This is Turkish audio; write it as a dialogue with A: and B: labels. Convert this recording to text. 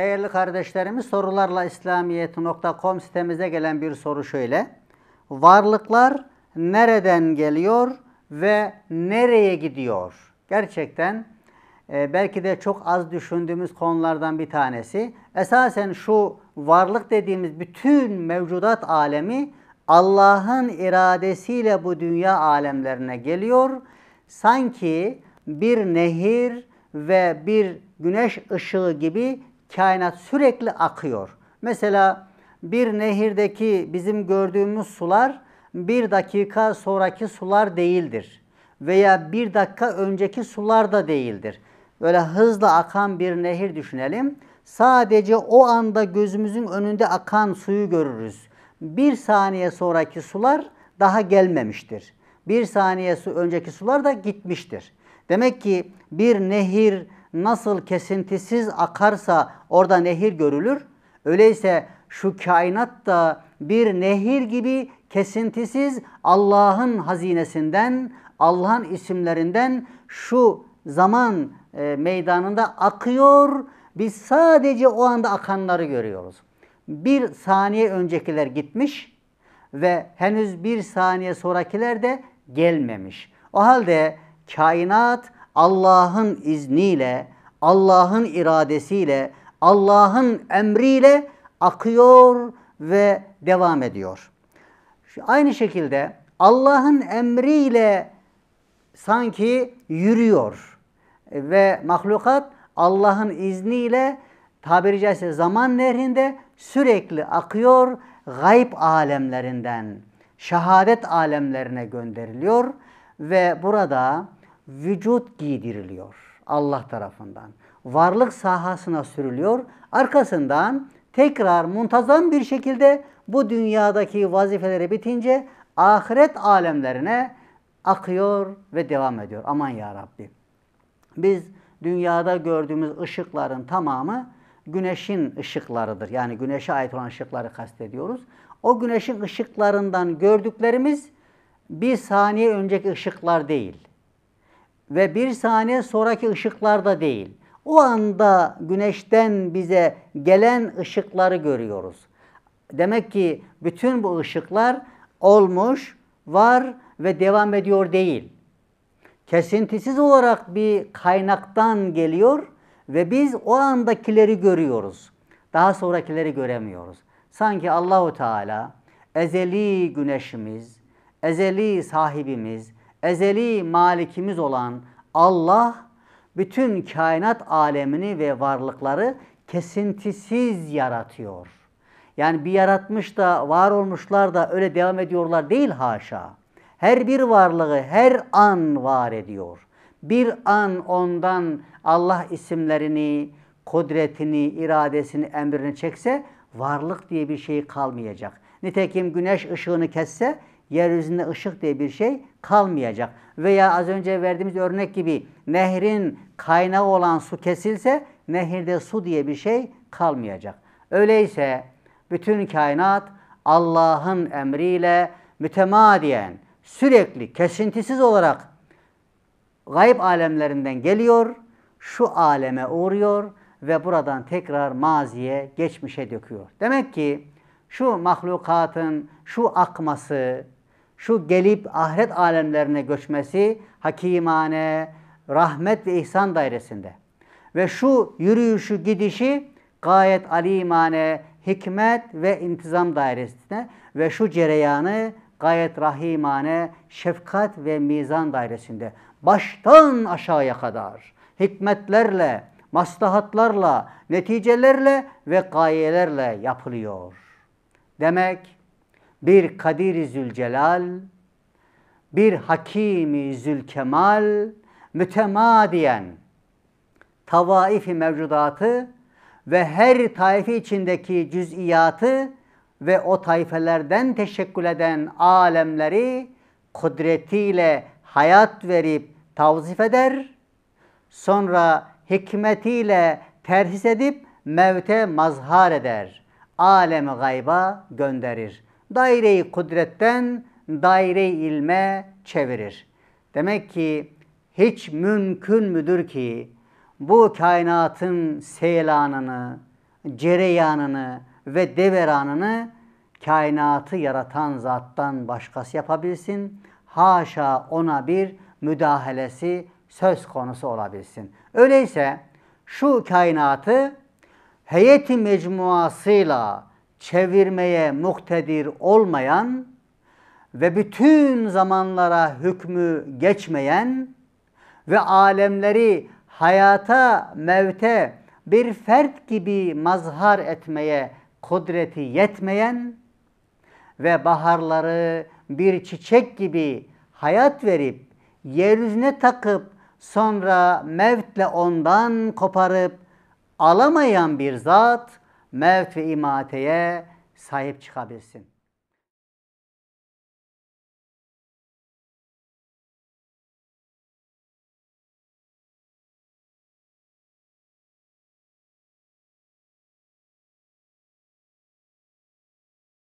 A: Değerli kardeşlerimiz sorularla İslamiyet.com sitemize gelen bir soru şöyle. Varlıklar nereden geliyor ve nereye gidiyor? Gerçekten e, belki de çok az düşündüğümüz konulardan bir tanesi. Esasen şu varlık dediğimiz bütün mevcudat alemi Allah'ın iradesiyle bu dünya alemlerine geliyor. Sanki bir nehir ve bir güneş ışığı gibi kainat sürekli akıyor. Mesela bir nehirdeki bizim gördüğümüz sular bir dakika sonraki sular değildir. Veya bir dakika önceki sular da değildir. Böyle hızla akan bir nehir düşünelim. Sadece o anda gözümüzün önünde akan suyu görürüz. Bir saniye sonraki sular daha gelmemiştir. Bir saniye önceki sular da gitmiştir. Demek ki bir nehir nasıl kesintisiz akarsa orada nehir görülür. Öyleyse şu kainat da bir nehir gibi kesintisiz Allah'ın hazinesinden, Allah'ın isimlerinden şu zaman e, meydanında akıyor. Biz sadece o anda akanları görüyoruz. Bir saniye öncekiler gitmiş ve henüz bir saniye sonrakiler de gelmemiş. O halde kainat Allah'ın izniyle, Allah'ın iradesiyle, Allah'ın emriyle akıyor ve devam ediyor. Aynı şekilde Allah'ın emriyle sanki yürüyor ve mahlukat Allah'ın izniyle tabiri caizse zaman nehrinde sürekli akıyor, gayb alemlerinden şehadet alemlerine gönderiliyor ve burada vücut giydiriliyor Allah tarafından. Varlık sahasına sürülüyor. Arkasından tekrar muntazam bir şekilde bu dünyadaki vazifeleri bitince ahiret alemlerine akıyor ve devam ediyor. Aman ya Rabbi. Biz dünyada gördüğümüz ışıkların tamamı güneşin ışıklarıdır. Yani güneşe ait olan ışıkları kastediyoruz. O güneşin ışıklarından gördüklerimiz bir saniye önceki ışıklar değil ve bir saniye sonraki ışıklarda değil. O anda güneşten bize gelen ışıkları görüyoruz. Demek ki bütün bu ışıklar olmuş, var ve devam ediyor değil. Kesintisiz olarak bir kaynaktan geliyor ve biz o andakileri görüyoruz. Daha sonrakileri göremiyoruz. Sanki Allahu Teala ezeli güneşimiz, ezeli sahibimiz, ezeli malikimiz olan Allah bütün kainat alemini ve varlıkları kesintisiz yaratıyor. Yani bir yaratmış da var olmuşlar da öyle devam ediyorlar değil haşa. Her bir varlığı her an var ediyor. Bir an ondan Allah isimlerini, kudretini, iradesini, emrini çekse varlık diye bir şey kalmayacak. Nitekim güneş ışığını kesse yeryüzünde ışık diye bir şey kalmayacak. Veya az önce verdiğimiz örnek gibi nehrin kaynağı olan su kesilse nehirde su diye bir şey kalmayacak. Öyleyse bütün kainat Allah'ın emriyle mütemadiyen sürekli kesintisiz olarak gayb alemlerinden geliyor, şu aleme uğruyor ve buradan tekrar maziye, geçmişe döküyor. Demek ki şu mahlukatın şu akması, şu gelip ahiret alemlerine göçmesi hakimane, rahmet ve ihsan dairesinde. Ve şu yürüyüşü, gidişi gayet alimane, hikmet ve intizam dairesinde ve şu cereyanı gayet rahimane, şefkat ve mizan dairesinde. Baştan aşağıya kadar hikmetlerle, maslahatlarla, neticelerle ve gayelerle yapılıyor. Demek bir Kadir-i Zülcelal, bir Hakimi Zülkemal mütemadiyen tavaifi mevcudatı ve her taifi içindeki cüz'iyatı ve o tayfelerden teşekkül eden alemleri kudretiyle hayat verip tavzif eder. Sonra hikmetiyle terhis edip mevte mazhar eder. Alemi gayba gönderir.'' daireyi kudretten daire ilme çevirir. Demek ki hiç mümkün müdür ki bu kainatın seylanını, cereyanını ve deveranını kainatı yaratan zattan başkası yapabilsin. Haşa ona bir müdahalesi söz konusu olabilsin. Öyleyse şu kainatı heyeti mecmuasıyla çevirmeye muktedir olmayan ve bütün zamanlara hükmü geçmeyen ve alemleri hayata, mevte bir fert gibi mazhar etmeye kudreti yetmeyen ve baharları bir çiçek gibi hayat verip yeryüzüne takıp sonra mevtle ondan koparıp alamayan bir zat mevt ve imateye sahip çıkabilsin.